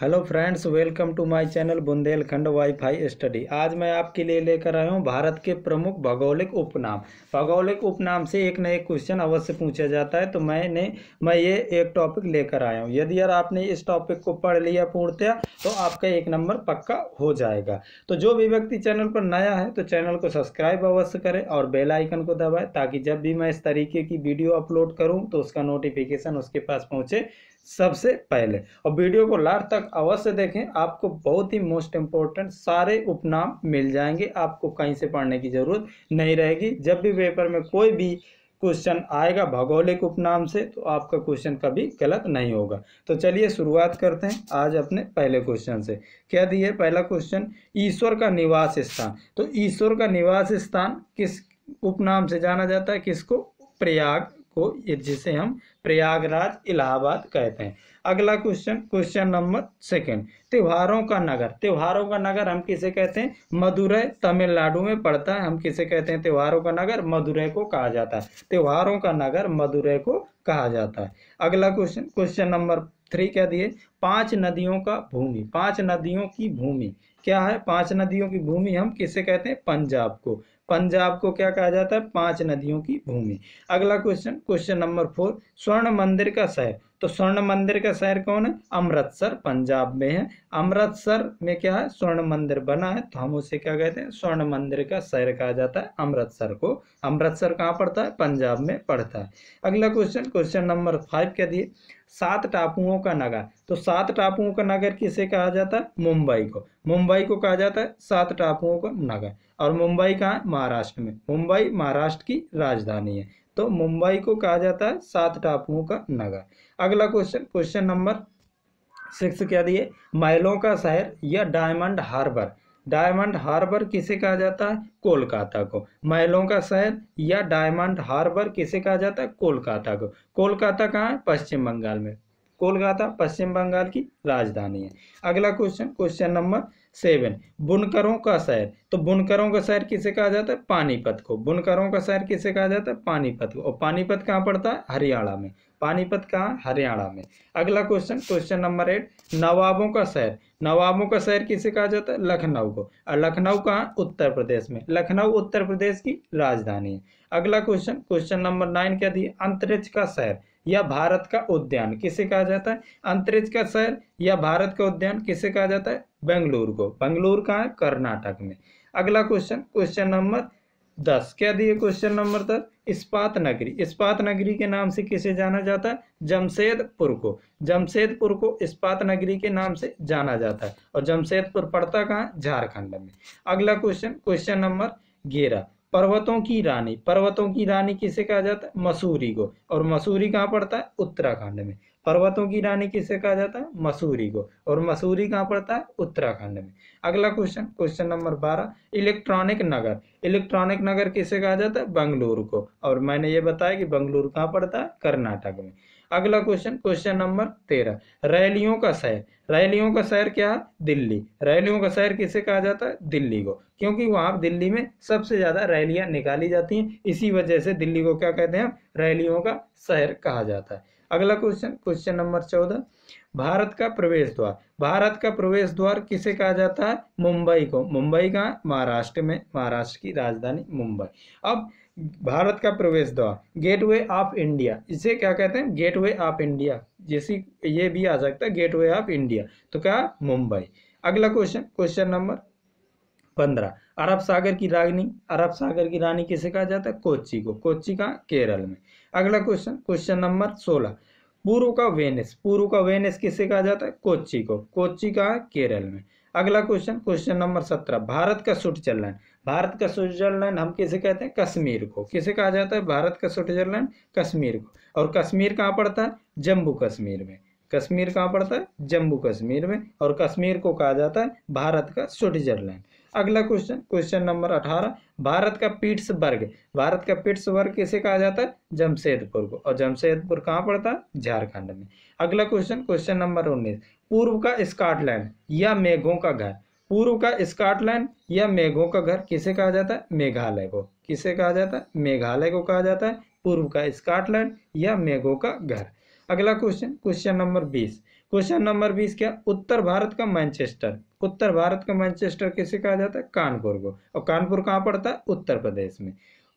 hello friends welcome to my channel Bundelkhand WiFi study आज मैं आपके लिए लेकर आया हूँ भारत के प्रमुख भौगोलिक उपनाम भौगोलिक उपनाम से एक न एक क्वेश्चन अवश्य पूछा जाता है तो मैंने मैं ये एक टॉपिक लेकर आया हूँ यदि यार आपने इस टॉपिक को पढ़ लिया पूर्णतया तो आपका एक नंबर पक्का हो जाएगा तो जो भी व्यक्ति चैनल पर नया है तो चैनल को सब्सक्राइब अवश्य करें और बेलाइकन को दबाएँ ताकि जब भी मैं इस तरीके की वीडियो अपलोड करूँ तो उसका नोटिफिकेशन उसके पास पहुँचे सबसे पहले और वीडियो को लास्ट तक अवश्य देखें आपको बहुत ही मोस्ट इम्पोर्टेंट सारे उपनाम मिल जाएंगे आपको कहीं से पढ़ने की ज़रूरत नहीं रहेगी जब भी पेपर में कोई भी क्वेश्चन आएगा भौगोलिक उपनाम से तो आपका क्वेश्चन कभी गलत नहीं होगा तो चलिए शुरुआत करते हैं आज अपने पहले क्वेश्चन से क्या दिए पहला क्वेश्चन ईश्वर का निवास स्थान तो ईश्वर का निवास स्थान किस उपनाम से जाना जाता है किसको प्रयाग को जिसे हम प्रयागराज इलाहाबाद कहते हैं अगला क्वेश्चन क्वेश्चन नंबर सेकंड त्योहारों का नगर त्योहारों का नगर हम किसे कहते हैं मदुरै तमिलनाडु में पड़ता है हम किसे कहते हैं त्योहारों का नगर मदुरै को कहा जाता है त्योहारों का नगर मदुरै को कहा जाता है अगला क्वेश्चन क्वेश्चन नंबर थ्री क्या दिए पांच नदियों का भूमि पांच नदियों की भूमि क्या है पांच नदियों की भूमि हम किसे कहते हैं पंजाब को पंजाब को क्या कहा जाता है पांच नदियों की भूमि अगला क्वेश्चन क्वेश्चन नंबर फोर स्वर्ण मंदिर का शहर तो स्वर्ण मंदिर का शहर कौन है अमृतसर पंजाब में है अमृतसर में क्या है स्वर्ण मंदिर बना है तो हम उसे क्या कहते हैं स्वर्ण मंदिर का शहर कहा जाता है अमृतसर को अमृतसर कहाँ पड़ता है पंजाब में पड़ता है अगला क्वेश्चन क्वेश्चन नंबर फाइव क्या दिए सात टापुओं का नगर तो सात टापुओं का नगर किसे कहा जाता है मुंबई को मुंबई को कहा जाता है सात टापुओं का नगर और मुंबई कहाँ है महाराष्ट्र में मुंबई महाराष्ट्र की राजधानी है तो मुंबई को कहा जाता है सात टापुओं का नगर अगला क्वेश्चन क्वेश्चन नंबर सिक्स क्या दिए माइलों का शहर या डायमंड हार्बर डायमंड हार्बर किसे कहा जाता है कोलकाता को महलों का शहर या डायमंड हार्बर किसे कहा जाता है कोलकाता को कोलकाता कहाँ है पश्चिम बंगाल में कोलकाता पश्चिम बंगाल की राजधानी है अगला क्वेश्चन क्वेश्चन नंबर सेवन बुनकरों का शहर तो बुनकरों का शहर किसे कहा जाता है पानीपत को बुनकरों का शहर किसे कहा जाता है पानीपत को और पानीपत कहाँ पड़ता है हरियाणा में पानीपत कहाँ हरियाणा में अगला क्वेश्चन क्वेश्चन नंबर एट नवाबों का शहर नवाबों का शहर किसे कहा जाता है लखनऊ को और लखनऊ कहाँ उत्तर प्रदेश में लखनऊ उत्तर प्रदेश की राजधानी है अगला क्वेश्चन क्वेश्चन नंबर नाइन क्या दिए अंतरिक्ष का शहर या भारत का उद्यान किसे कहा जाता है अंतरिक्ष का शहर या भारत का उद्यान किसे कहा जाता है बेंगलुरु को बेंगलुरु कहाँ है कर्नाटक में अगला क्वेश्चन क्वेश्चन नंबर दस क्या दिए क्वेश्चन नंबर दस इस्पात नगरी इस्पात नगरी के नाम से किसे जाना जाता है जमशेदपुर को जमशेदपुर को इस्पात नगरी के नाम से जाना जाता है और जमशेदपुर पड़ता कहाँ झारखंड में अगला क्वेश्चन क्वेश्चन नंबर ग्यारह पर्वतों की रानी पर्वतों की रानी किसे कहा जाता है मसूरी को और मसूरी कहाँ पड़ता है उत्तराखंड में पर्वतों की रानी किसे कहा जाता है मसूरी को और मसूरी कहाँ पड़ता है उत्तराखंड में अगला क्वेश्चन क्वेश्चन नंबर बारह इलेक्ट्रॉनिक नगर इलेक्ट्रॉनिक नगर किसे कहा जाता है बंगलुरु को और मैंने ये बताया कि बंगलुरु कहाँ पड़ता है कर्नाटक में अगला क्वेश्चन क्वेश्चन नंबर तेरह रैलियों का शहर रैलियों का शहर क्या है दिल्ली रैलियों का शहर किसे कहा जाता है दिल्ली को क्योंकि वहाँ दिल्ली में सबसे ज़्यादा रैलियाँ निकाली जाती हैं इसी वजह से दिल्ली को क्या कहते हैं रैलियों का शहर कहा जाता है अगला क्वेश्चन क्वेश्चन नंबर चौदह भारत का प्रवेश द्वार भारत का प्रवेश द्वार किसे कहा जाता है मुंबई को मुंबई का महाराष्ट्र में महाराष्ट्र की राजधानी मुंबई अब भारत का प्रवेश द्वार गेटवे ऑफ इंडिया इसे क्या कहते हैं गेटवे ऑफ इंडिया जैसे ये भी आ सकता है गेटवे ऑफ इंडिया तो क्या मुंबई अगला क्वेश्चन क्वेश्चन नंबर पंद्रह अरब सागर की रानी अरब सागर की रानी किसे कहा जाता है कोची को कोच्ची का केरल में अगला क्वेश्चन क्वेश्चन नंबर सोलह पूर्व का वेनिस पूर्व का वेनिस किसे कहा जाता है कोच्चि को कोच्चि का केरल में अगला क्वेश्चन क्वेश्चन नंबर सत्रह भारत का स्विट्जरलैंड भारत का स्विट्जरलैंड हम किसे कहते हैं कश्मीर को किसे कहा जाता है भारत का स्विट्जरलैंड कश्मीर को और कश्मीर कहाँ पड़ता है जम्मू कश्मीर में कश्मीर कहाँ पड़ता है जम्मू कश्मीर में और कश्मीर को कहा जाता है भारत का स्विट्जरलैंड अगला क्वेश्चन क्वेश्चन नंबर अठारह भारत का पीट्स वर्ग भारत का पीट्स वर्ग किसे कहा जाता है जमशेदपुर को और जमशेदपुर कहाँ पड़ता है झारखंड में अगला क्वेश्चन क्वेश्चन नंबर उन्नीस पूर्व का स्कॉटलैंड या मेघों का घर पूर्व का स्कॉटलैंड या मेघों का घर किसे कहा जाता है मेघालय को किसे कहा जाता है मेघालय को कहा जाता है पूर्व का स्कॉटलैंड या मेघों का घर अगला क्वेश्चन क्वेश्चन नंबर बीस क्वेश्चन नंबर बीस क्या उत्तर भारत का मैनचेस्टर उत्तर भारत का मैनचेस्टर किसे कहा जाता है कानपुर को और कानपुर कहाँ पड़ता है उत्तर प्रदेश में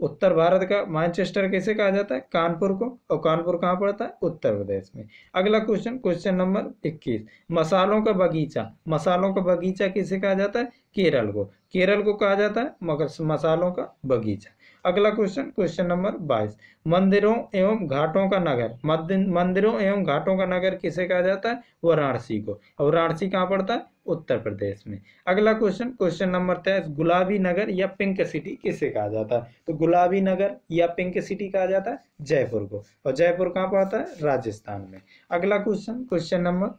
उत्तर भारत का मैनचेस्टर किसे कहा जाता है कानपुर को और कानपुर कहाँ पड़ता है उत्तर प्रदेश में अगला क्वेश्चन क्वेश्चन नंबर 21 मसालों का बगीचा मसालों का बगीचा किसे कहा जाता है केरल को केरल को कहा जाता है मगर मसालों का बगीचा अगला क्वेश्चन क्वेश्चन नंबर बाईस मंदिरों एवं घाटों का नगर मंदिरों एवं घाटों का नगर किसे कहा जाता है वाराणसी को और वाराणसी कहाँ पड़ता है उत्तर प्रदेश में अगला क्वेश्चन क्वेश्चन नंबर तेईस गुलाबी नगर या पिंक सिटी किसे कहा जाता है तो गुलाबी नगर या पिंक सिटी कहा जाता है जयपुर को और जयपुर कहाँ पड़ता है राजस्थान में अगला क्वेश्चन क्वेश्चन नंबर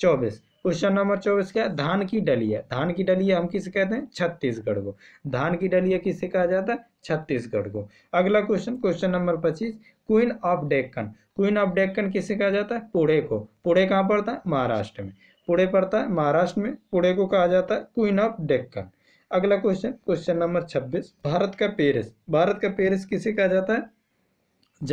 चौबीस क्वेश्चन नंबर चौबीस क्या है धान की डलिया धान की डलिया हम किसे कहते हैं छत्तीसगढ़ को धान की डलिया किसे कहा जाता है छत्तीसगढ़ को अगला क्वेश्चन क्वेश्चन नंबर पच्चीस queen of Deccan queen of Deccan किसे कहा जाता है पुणे को पुणे कहाँ पड़ता है महाराष्ट्र में पुणे पड़ता है महाराष्ट्र में पुणे को कहा जाता है क्वीन ऑफ डेक्कन अगला क्वेश्चन क्वेश्चन नंबर छब्बीस भारत का पेरिस भारत का पेरिस किसे कहा जाता है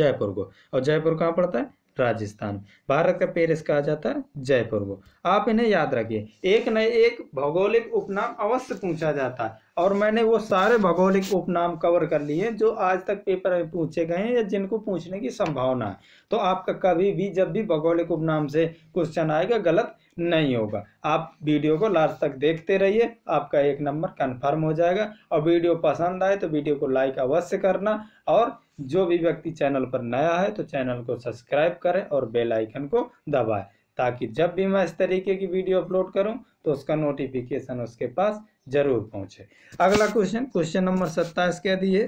जयपुर को और जयपुर कहाँ पड़ता है राजस्थान भारत का पेरिस कहा जाता है जयपुर को आप इन्हें याद रखिए एक न एक भौगोलिक उपनाम अवश्य पूछा जाता है और मैंने वो सारे भौगोलिक उपनाम कवर कर लिए जो आज तक पेपर में पूछे गए हैं या जिनको पूछने की संभावना है तो आपका कभी भी जब भी भौगोलिक उपनाम से क्वेश्चन आएगा गलत नहीं होगा आप वीडियो को लास्ट तक देखते रहिए आपका एक नंबर कन्फर्म हो जाएगा और वीडियो पसंद आए तो वीडियो को लाइक अवश्य करना और जो भी व्यक्ति चैनल पर नया है तो चैनल को सब्सक्राइब करें और बेल आइकन को दबाएं ताकि जब भी मैं इस तरीके की वीडियो अपलोड करूं तो उसका नोटिफिकेशन उसके पास जरूर पहुंचे अगला क्वेश्चन क्वेश्चन नंबर सत्ताईस कह दिए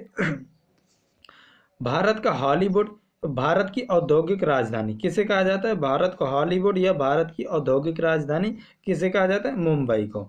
भारत का हॉलीवुड भारत की औद्योगिक राजधानी किसे कहा जाता है भारत को हॉलीवुड या भारत की औद्योगिक राजधानी किसे कहा जाता है मुंबई को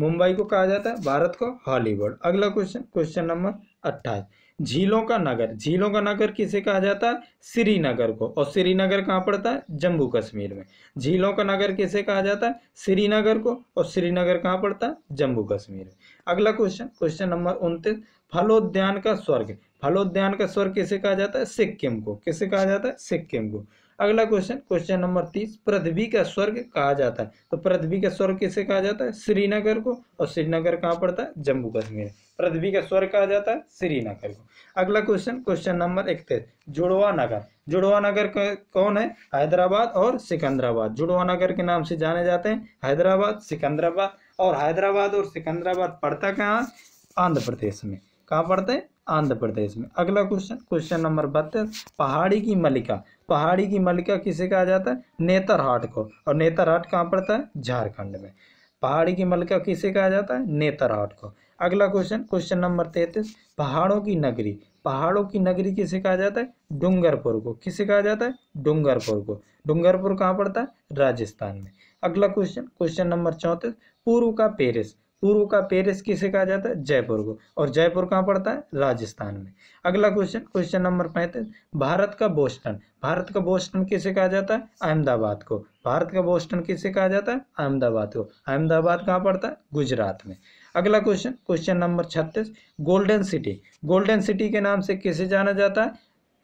मुंबई को कहा जाता है भारत को हॉलीवुड अगला क्वेश्चन क्वेश्चन नंबर अट्ठाईस झीलों का नगर झीलों का नगर किसे कहा जाता है श्रीनगर को और श्रीनगर कहाँ पड़ता है जम्मू कश्मीर में झीलों का नगर किसे कहा जाता है श्रीनगर को और श्रीनगर कहाँ पड़ता है जम्मू कश्मीर में अगला क्वेश्चन क्वेश्चन नंबर उनतीस फलोद्यान का स्वर्ग फलोद्यान का स्वर्ग किसे कहा जाता है सिक्किम को किसे कहा जाता है सिक्किम को अगला क्वेश्चन क्वेश्चन नंबर तीस पृथ्वी का स्वर्ग कहा जाता है तो पृथ्वी का स्वर्ग किसे कहा जाता है श्रीनगर को और श्रीनगर कहाँ पड़ता है जम्मू कश्मीर पृथ्वी का स्वर्ग कहा जाता है श्रीनगर को अगला क्वेश्चन क्वेश्चन नंबर इकतीस जुड़वा नगर जुड़वा नगर कौन है हैदराबाद और सिकंदराबाद जुड़वा नगर के नाम से जाने जाते हैं हैदराबाद सिकंदराबाद और हैदराबाद और सिकंदराबाद पड़ता कहाँ आंध्र प्रदेश में कहाँ पड़ता है आंध्र प्रदेश में अगला क्वेश्चन क्वेश्चन नंबर बत्तीस पहाड़ी की मलिका पहाड़ी की मलिका किसे कहा जाता है नेतरहाट को और नेतरहाट कहाँ पड़ता है झारखंड में पहाड़ी की मलिका किसे कहा जाता है नेतरहाट को अगला क्वेश्चन क्वेश्चन नंबर तैतीस पहाड़ों की नगरी पहाड़ों की नगरी किसे कहा जाता है डूंगरपुर को किसे कहा जाता है डूंगरपुर को डूंगरपुर कहाँ पड़ता है राजस्थान में अगला क्वेश्चन क्वेश्चन नंबर चौंतीस पूर्व का पेरिस पूर्व का पेरिस किसे कहा जाता है जयपुर को और जयपुर कहाँ पड़ता है राजस्थान में अगला क्वेश्चन क्वेश्चन नंबर पैंतीस भारत का बोस्टन भारत का बोस्टन किसे कहा जाता है अहमदाबाद को भारत का बोस्टन किसे कहा जाता है अहमदाबाद को अहमदाबाद कहाँ पड़ता है गुजरात में अगला क्वेश्चन क्वेश्चन नंबर छत्तीस गोल्डन सिटी गोल्डन सिटी के नाम से किसे जाना जाता है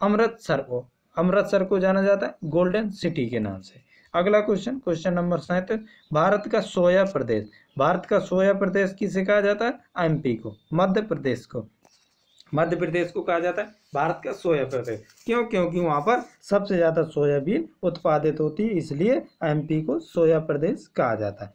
अमृतसर को अमृतसर को जाना जाता है गोल्डन सिटी के नाम से अगला क्वेश्चन क्वेश्चन नंबर सैंतीस भारत का सोया प्रदेश भारत का सोया प्रदेश किसे कहा जाता है एमपी को मध्य प्रदेश को मध्य प्रदेश को कहा जाता है भारत का सोया प्रदेश क्यों क्योंकि वहाँ पर सबसे ज़्यादा सोयाबीन उत्पादित होती है इसलिए एमपी को सोया प्रदेश कहा जाता है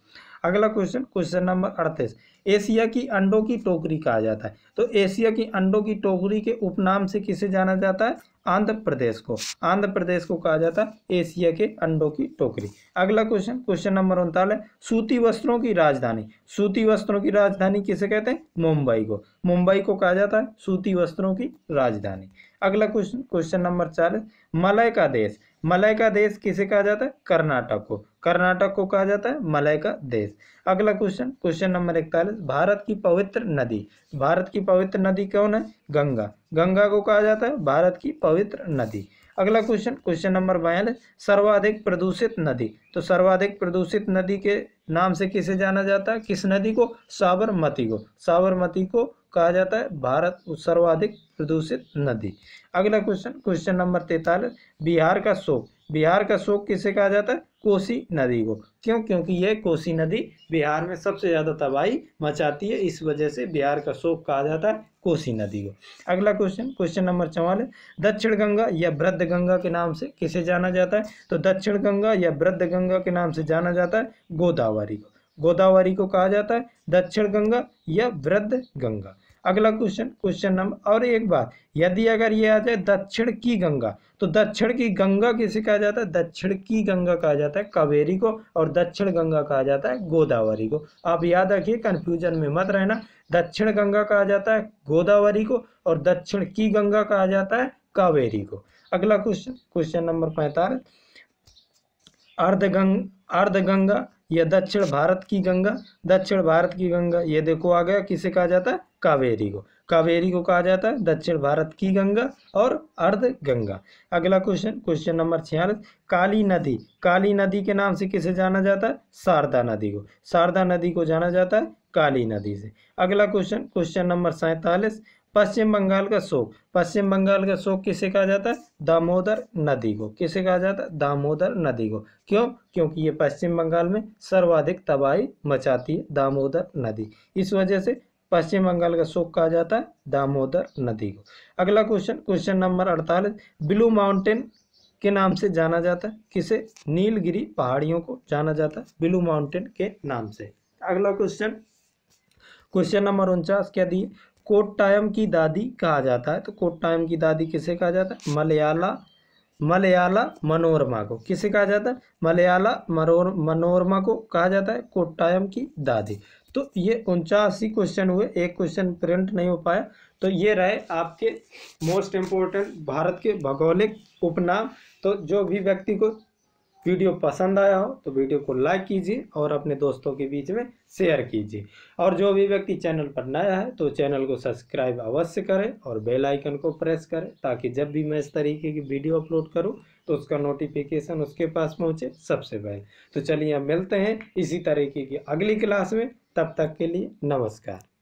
अगला क्वेश्चन क्वेश्चन नंबर अड़तीस एशिया की अंडों की टोकरी कहा जाता है तो एशिया की अंडों की टोकरी के उपनाम से किसे जाना जाता है आंध्र प्रदेश को आंध्र प्रदेश को कहा जाता है एशिया के अंडों की टोकरी अगला क्वेश्चन क्वेश्चन नंबर उनतालीस सूती वस्त्रों की राजधानी सूती वस्त्रों की राजधानी किसे कहते हैं मुंबई को मुंबई को कहा जाता है सूती वस्त्रों की राजधानी अगला क्वेश्चन क्वेश्चन नंबर चालीस मलय का देश मलय का देश किसे कहा जाता है कर्नाटक को कर्नाटक को कहा जाता है मलय का देश अगला क्वेश्चन क्वेश्चन नंबर इकतालीस भारत की पवित्र नदी भारत की पवित्र नदी कौन है गंगा गंगा को कहा जाता है भारत की पवित्र नदी अगला क्वेश्चन क्वेश्चन नंबर बयालीस सर्वाधिक प्रदूषित नदी तो सर्वाधिक प्रदूषित नदी के नाम से किसे जाना जाता है किस नदी को साबरमती को साबरमती को कहा जाता है भारत सर्वाधिक प्रदूषित नदी अगला क्वेश्चन क्वेश्चन नंबर तैतालीस बिहार का शोक बिहार का शोक किसे कहा जाता है कोसी नदी को क्यों क्योंकि यह कोसी नदी बिहार में सबसे ज़्यादा तबाही मचाती है इस वजह से बिहार का शोक कहा जाता है कोसी नदी को अगला क्वेश्चन क्वेश्चन नंबर चौवालीस दक्षिण गंगा या वृद्ध गंगा के नाम से किसे जाना जाता है तो दक्षिण गंगा या वृद्ध गंगा के नाम से जाना जाता है गोदावरी को गोदावरी को कहा जाता है दक्षिण गंगा या वृद्ध गंगा अगला क्वेश्चन क्वेश्चन नंबर और एक बात यदि अगर ये आ जाए दक्षिण की गंगा तो दक्षिण की गंगा किसे कहा जाता है दक्षिण की गंगा कहा जाता है कावेरी को और दक्षिण गंगा कहा जाता है गोदावरी को आप याद रखिए कन्फ्यूजन में मत रहना दक्षिण गंगा कहा जाता है गोदावरी को और दक्षिण की गंगा कहा जाता है कावेरी को अगला क्वेश्चन क्वेश्चन नंबर पैंतालीस अर्धगंग अर्धगंगा या दक्षिण भारत की गंगा दक्षिण भारत की गंगा ये देखो आ गया किसे कहा जाता है कावेरी को कावेरी को कहा जाता है दक्षिण भारत की गंगा और अर्ध गंगा अगला क्वेश्चन क्वेश्चन नंबर छियालीस काली नदी काली नदी के नाम से किसे जाना जाता है शारदा नदी को शारदा नदी को जाना जाता है काली नदी से अगला क्वेश्चन क्वेश्चन नंबर सैतालीस पश्चिम बंगाल का शोक पश्चिम बंगाल का शोक किसे कहा जाता है दामोदर नदी को किसे कहा जाता है दामोदर नदी को क्यों क्योंकि ये पश्चिम बंगाल में सर्वाधिक तबाही मचाती है दामोदर नदी इस वजह से पश्चिम बंगाल का शोक कहा जाता है दामोदर नदी को अगला क्वेश्चन क्वेश्चन नंबर अड़तालीस ब्लू माउंटेन के नाम से जाना जाता है किसे नीलगिरी पहाड़ियों को जाना जाता है ब्लू माउंटेन के नाम से अगला क्वेश्चन क्वेश्चन नंबर उनचास क्या दिए कोट्टायम की दादी कहा जाता है तो कोट्टायम की दादी किसे कहा जाता है मलयाला मलयाला मनोरमा को किसे कहा जाता है मलयाला मरोर मनोरमा को कहा जाता है कोट्टायम की दादी तो ये उनचासी क्वेश्चन हुए एक क्वेश्चन प्रिंट नहीं हो पाया तो ये रहे आपके मोस्ट इम्पोर्टेंट भारत के भौगोलिक उपनाम तो जो भी व्यक्ति को वीडियो पसंद आया हो तो वीडियो को लाइक कीजिए और अपने दोस्तों के बीच में शेयर कीजिए और जो भी व्यक्ति चैनल पर नया है तो चैनल को सब्सक्राइब अवश्य करें और बेल आइकन को प्रेस करें ताकि जब भी मैं इस तरीके की वीडियो अपलोड करूं तो उसका नोटिफिकेशन उसके पास पहुंचे सबसे पहले तो चलिए हम मिलते हैं इसी तरीके की अगली क्लास में तब तक के लिए नमस्कार